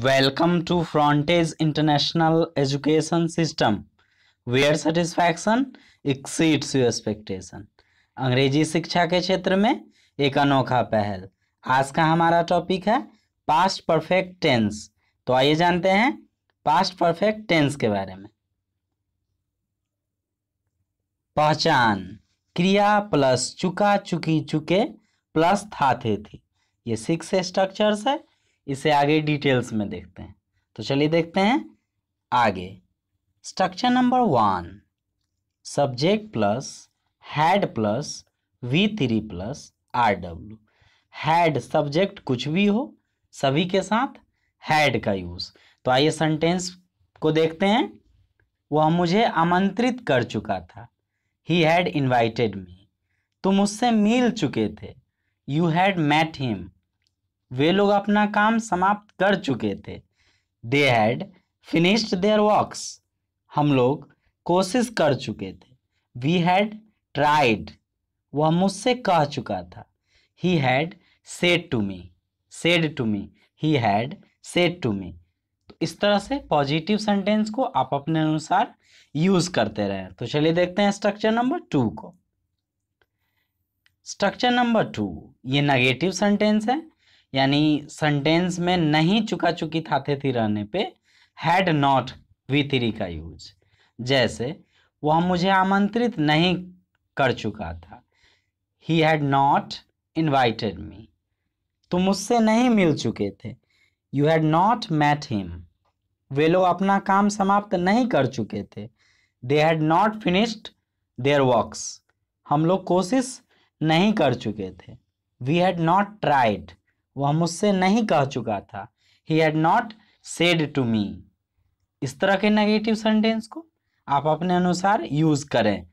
Welcome to Frontage International Education System, where satisfaction exceeds your expectation. अंग्रेजी शिक्षा के क्षेत्र में एक अनोखा पहल आज का हमारा टॉपिक है पास्ट परफेक्ट टेंस तो आइए जानते हैं पास्ट परफेक्ट टेंस के बारे में पहचान क्रिया प्लस चुका चुकी चुके प्लस था थे थी ये सिक्स स्ट्रक्चर्स है इसे आगे डिटेल्स में देखते हैं तो चलिए देखते हैं आगे structure number one subject plus had plus V three plus R W had subject कुछ भी हो सभी के साथ हैड का यूज़ तो आइए सेंटेंस को देखते हैं वह मुझे आमंत्रित कर चुका था ही हैड इन्वाइटेड मी तुम उससे मिल चुके थे यू हैड मैट हिम वे लोग अपना काम समाप्त कर चुके थे they had finished their works हम लोग कोशिश कर चुके थे वी हैड ट्राइड वह मुझसे कह चुका था he had said to me said to me he had said to me तो इस तरह से पॉजिटिव सेंटेंस को आप अपने अनुसार यूज करते रहे तो चलिए देखते हैं स्ट्रक्चर नंबर टू को स्ट्रक्चर नंबर टू ये नेगेटिव सेंटेंस है यानी सेंटेंस में नहीं चुका चुकी थाते थी रहने पे हैड नॉट वी थ्री का यूज जैसे वह मुझे आमंत्रित नहीं कर चुका था he had not invited me तुम मुझसे नहीं मिल चुके थे you had not met him वे लोग अपना काम समाप्त नहीं कर चुके थे they had not finished their works हम लोग कोशिश नहीं कर चुके थे वी हैड नॉट ट्राइड वह मुझसे नहीं कह चुका था he had not said to me इस तरह के नेगेटिव सेंटेंस को आप अपने अनुसार यूज करें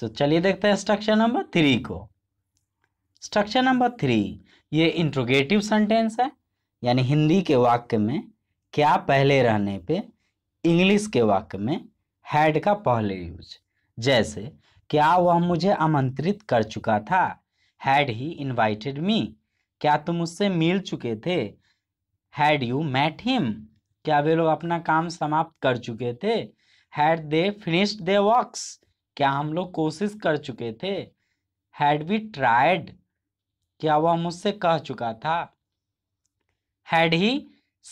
तो चलिए देखते हैं स्ट्रक्चर नंबर थ्री को स्ट्रक्चर नंबर थ्री ये इंट्रोगेटिव सेंटेंस है यानी हिंदी के वाक्य में क्या पहले रहने पे इंग्लिश के वाक्य में हैड का पहले यूज जैसे क्या वह मुझे आमंत्रित कर चुका था हैड ही इन्वाइटेड मी क्या तुम उससे मिल चुके थे हैड यू मैट हिम क्या वे लोग अपना काम समाप्त कर चुके थे had they finished they works क्या हम लोग कोशिश कर चुके थे हैड वी ट्राइड क्या वह मुझसे कह चुका था had he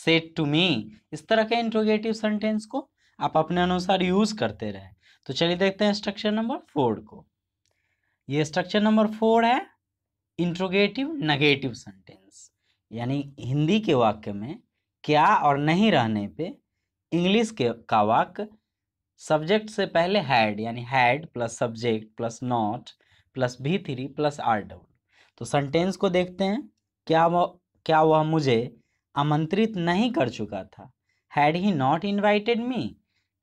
said to me इस तरह के इंट्रोगेटिव सेंटेंस को आप अपने अनुसार यूज करते रहे तो चलिए देखते हैं स्ट्रक्चर नंबर फोर को ये स्ट्रक्चर नंबर फोर है इंट्रोगेटिव नेगेटिव सेंटेंस यानी हिंदी के वाक्य में क्या और नहीं रहने पे इंग्लिश के का वाक्य सब्जेक्ट से पहले हैड यानी had plus subject plus not plus V three plus R W तो सेंटेंस को देखते हैं क्या वह क्या वह मुझे आमंत्रित नहीं कर चुका था had he not invited me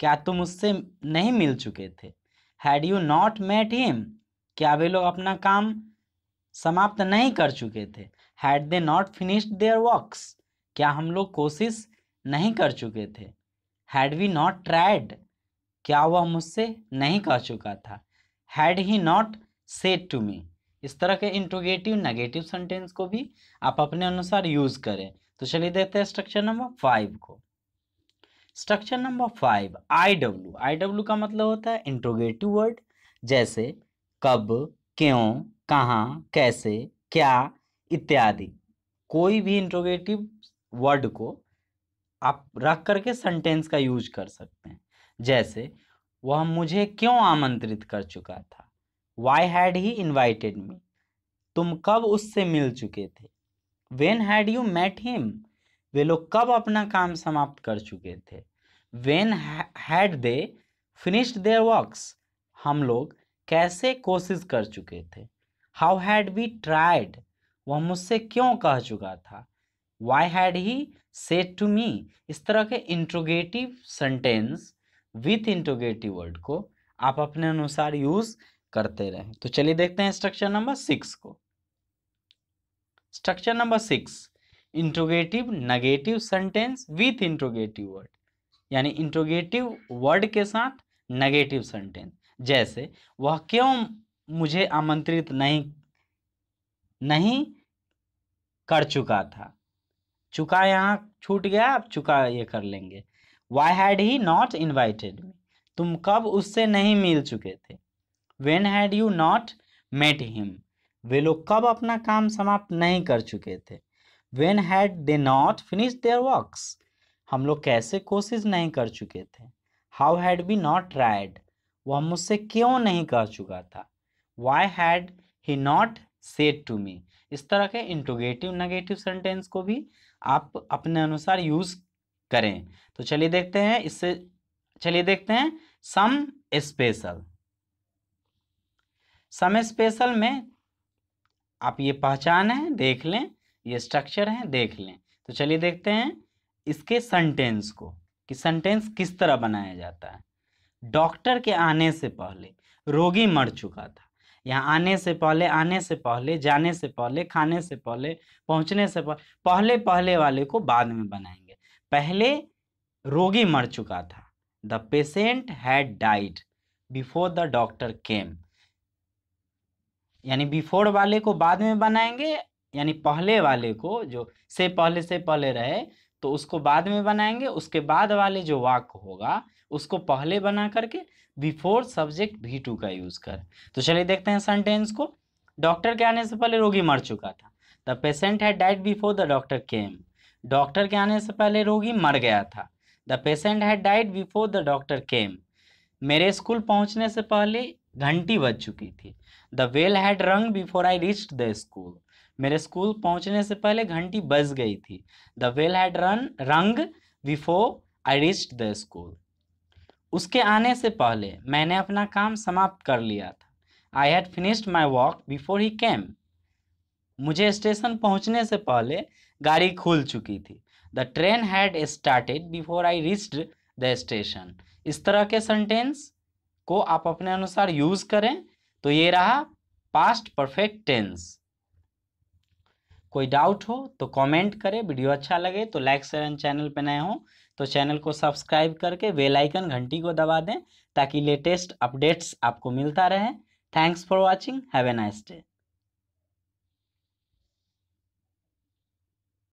क्या तुम उससे नहीं मिल चुके थे had you not met him क्या वे लोग अपना काम समाप्त नहीं कर चुके थे had they not finished their works क्या हम लोग कोशिश नहीं कर चुके थे हैड वी नॉट ट्राइड क्या वह मुझसे नहीं कह चुका था had he not said to me इस तरह के इंट्रोगेटिव नेगेटिव सेंटेंस को भी आप अपने अनुसार यूज करें तो चलिए देखते हैं स्ट्रक्चर नंबर फाइव को structure number five I W I W का मतलब होता है इंट्रोगेटिव वर्ड जैसे कब क्यों कहाँ कैसे क्या इत्यादि कोई भी इंट्रोगेटिव वर्ड को आप रख करके सेंटेंस का यूज कर सकते हैं जैसे वह मुझे क्यों आमंत्रित कर चुका था why had he invited me तुम कब उससे मिल चुके थे when had you met him वे लोग कब अपना काम समाप्त कर चुके थे when had they finished their works हम लोग कैसे कोशिश कर चुके थे हाउ हैड बी ट्राइड वह मुझसे क्यों कह चुका था why had he said to me इस तरह के interrogative sentence with interrogative word को आप अपने अनुसार यूज करते रहें तो चलिए देखते हैं स्ट्रक्चर नंबर सिक्स को structure number six interrogative negative sentence with interrogative word यानी इंट्रोगेटिव वर्ड के साथ नेगेटिव सेंटेंस जैसे वह क्यों मुझे आमंत्रित नहीं नहीं कर चुका था चुका यहाँ छूट गया अब चुका ये कर लेंगे why had he not invited me तुम कब उससे नहीं मिल चुके थे when had you not met him वे लोग कब अपना काम समाप्त नहीं कर चुके थे when had they not finish their works हम लोग कैसे कोशिश नहीं कर चुके थे how had we not tried वह मुझसे क्यों नहीं कर चुका था why had he not said to me इस तरह के इंटोगेटिव नेगेटिव सेंटेंस को भी आप अपने अनुसार यूज करें तो चलिए देखते हैं इससे चलिए देखते हैं सम स्पेशल सम स्पेशल में आप ये पहचान है देख लें ये स्ट्रक्चर है देख लें तो चलिए देखते हैं इसके सेंटेंस को कि सेंटेंस किस तरह बनाया जाता है डॉक्टर के आने से पहले रोगी मर चुका था यहाँ आने से पहले आने से पहले जाने से पहले खाने से पहले पहुँचने से पहले पहले पहले वाले को बाद में बनाएंगे पहले रोगी मर चुका था the patient had died before the doctor came यानी बिफोर वाले को बाद में बनाएंगे यानी पहले वाले को जो से पहले से पहले रहे तो उसको बाद में बनाएंगे उसके बाद वाले जो वाक होगा उसको पहले बना करके बिफोर सब्जेक्ट भी टू का यूज़ कर तो चलिए देखते हैं सेंटेंस को डॉक्टर के आने से पहले रोगी मर चुका था the patient had died before the doctor came doctor के आने से पहले रोगी मर गया था the patient had died before the doctor came मेरे स्कूल पहुंचने से पहले घंटी बज चुकी थी the bell had rung before I reach the school मेरे स्कूल पहुंचने से पहले घंटी बज गई थी the bell had run rung before I reach the school उसके आने से पहले मैंने अपना काम समाप्त कर लिया था I had finished my walk before he came मुझे स्टेशन पहुंचने से पहले गाड़ी खुल चुकी थी the train had started before I reached the station इस तरह के सेंटेंस को आप अपने अनुसार यूज़ करें तो ये रहा पास्ट परफेक्ट टेंस कोई डाउट हो तो कमेंट करें वीडियो अच्छा लगे तो लाइक शेयर एंड चैनल पर नए हो तो चैनल को सब्सक्राइब करके बेल आइकन घंटी को दबा दें ताकि लेटेस्ट अपडेट्स आपको मिलता रहे thanks for watching have a nice day